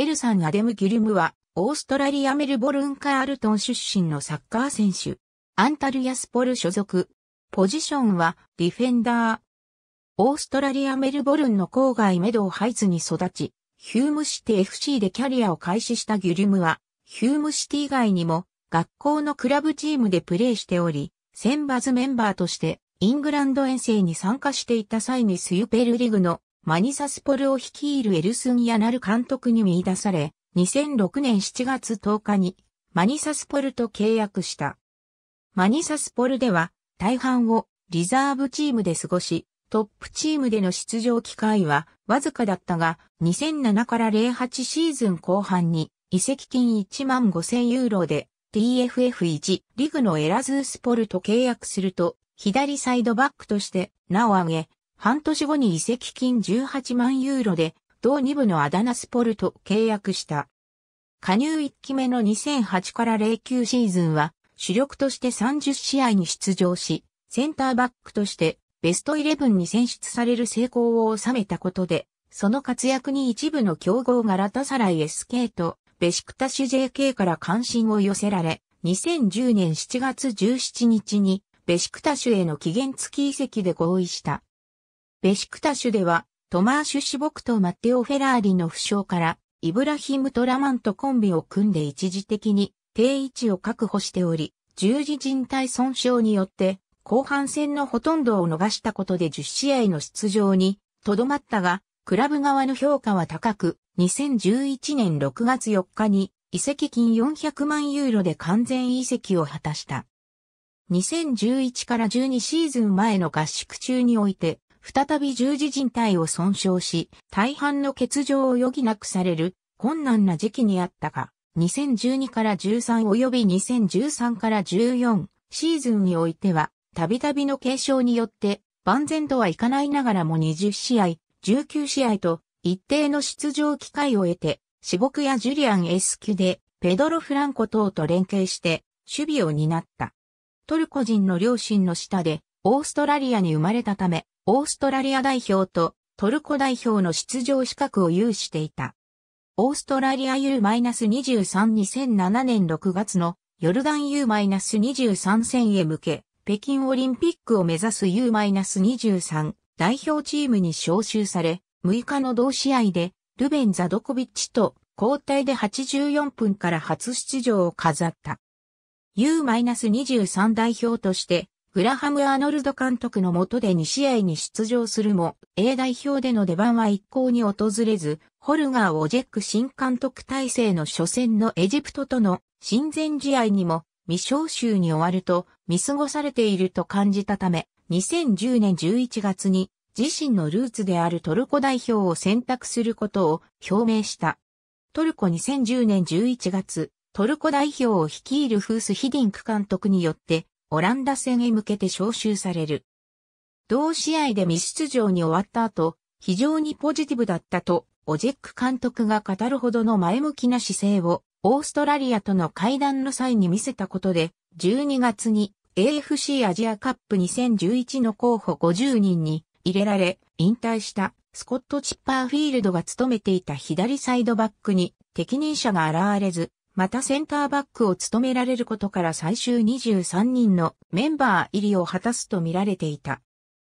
エルサン・アデム・ギリムは、オーストラリア・メルボルン・カールトン出身のサッカー選手。アンタルヤスポル所属。ポジションは、ディフェンダー。オーストラリア・メルボルンの郊外メドウハイツに育ち、ヒュームシティ FC でキャリアを開始したギュリムは、ヒュームシティ以外にも、学校のクラブチームでプレーしており、選抜メンバーとして、イングランド遠征に参加していた際にスユペルリグのマニサスポルを率いるエルスン・ヤナル監督に見出され、2006年7月10日にマニサスポルと契約した。マニサスポルでは大半をリザーブチームで過ごし、トップチームでの出場機会はわずかだったが、2007から08シーズン後半に移籍金1万5000ユーロで TFF1 リグのエラズースポルと契約すると、左サイドバックとして名を挙げ、半年後に移籍金18万ユーロで、同2部のアダナスポルと契約した。加入1期目の2008から09シーズンは、主力として30試合に出場し、センターバックとしてベスト11に選出される成功を収めたことで、その活躍に一部の強豪ガラタサライ SK とベシクタシュ JK から関心を寄せられ、2010年7月17日にベシクタシュへの期限付き移籍で合意した。ベシクタシュでは、トマーシュ・シボクとマッテオ・フェラーリの負傷から、イブラヒム・トラマンとコンビを組んで一時的に定位置を確保しており、十字靭帯損傷によって、後半戦のほとんどを逃したことで10試合の出場にとどまったが、クラブ側の評価は高く、2011年6月4日に移籍金400万ユーロで完全移籍を果たした。2011から12シーズン前の合宿中において、再び十字人体を損傷し、大半の欠場を余儀なくされる困難な時期にあったが、2012から13及び2013から14シーズンにおいては、たびたびの継承によって万全とはいかないながらも20試合、19試合と一定の出場機会を得て、四国やジュリアン S 級でペドロ・フランコ等と連携して守備を担った。トルコ人の両親の下でオーストラリアに生まれたため、オーストラリア代表とトルコ代表の出場資格を有していた。オーストラリア U-232007 年6月のヨルダン U-23 戦へ向け、北京オリンピックを目指す U-23 代表チームに招集され、6日の同試合でルベン・ザドコビッチと交代で84分から初出場を飾った。U-23 代表としてグラハム・アーノルド監督の下で2試合に出場するも、A 代表での出番は一向に訪れず、ホルガー・オジェック新監督体制の初戦のエジプトとの親善試合にも未招集に終わると見過ごされていると感じたため、2010年11月に自身のルーツであるトルコ代表を選択することを表明した。トルコ2010年11月、トルコ代表を率いるフース・ヒディンク監督によってオランダ戦へ向けて招集される。同試合で未出場に終わった後、非常にポジティブだったと、オジェック監督が語るほどの前向きな姿勢を、オーストラリアとの会談の際に見せたことで、12月に AFC アジアカップ2011の候補50人に入れられ、引退したスコット・チッパーフィールドが務めていた左サイドバックに適任者が現れず、またセンターバックを務められることから最終23人のメンバー入りを果たすと見られていた。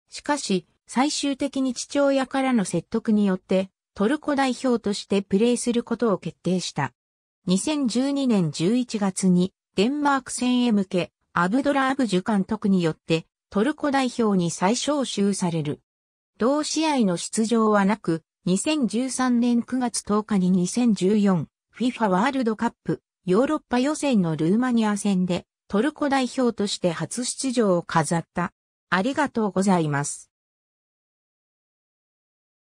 しかし、最終的に父親からの説得によって、トルコ代表としてプレーすることを決定した。2012年11月に、デンマーク戦へ向け、アブドラーブジュ監督によって、トルコ代表に再招集される。同試合の出場はなく、2013年9月10日に2014、FIFA ワールドカップヨーロッパ予選のルーマニア戦でトルコ代表として初出場を飾った。ありがとうございます。